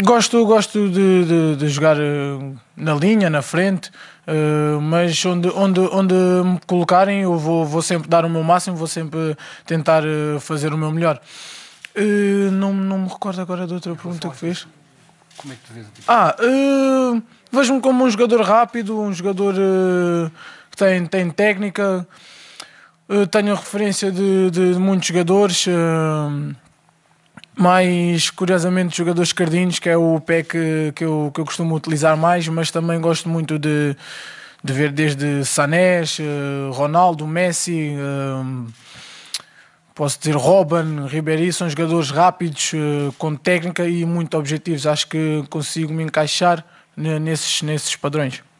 Gosto, gosto de, de, de, jogar eh, na linha, na frente, eh, mas onde, onde, onde me colocarem eu vou, vou sempre dar o meu máximo, vou sempre tentar eh, fazer o meu melhor. Não, não me recordo agora da outra pergunta que fez. Como é que tu vês o Ah, uh, vejo-me como um jogador rápido, um jogador uh, que tem, tem técnica. Uh, tenho referência de, de, de muitos jogadores. Uh, mais curiosamente jogadores cardinhos, que é o pé que, que, eu, que eu costumo utilizar mais, mas também gosto muito de, de ver desde Sanés, eh, Ronaldo, Messi, eh, posso dizer Robin, Ribéry, são jogadores rápidos, eh, com técnica e muito objetivos. Acho que consigo me encaixar nesses, nesses padrões.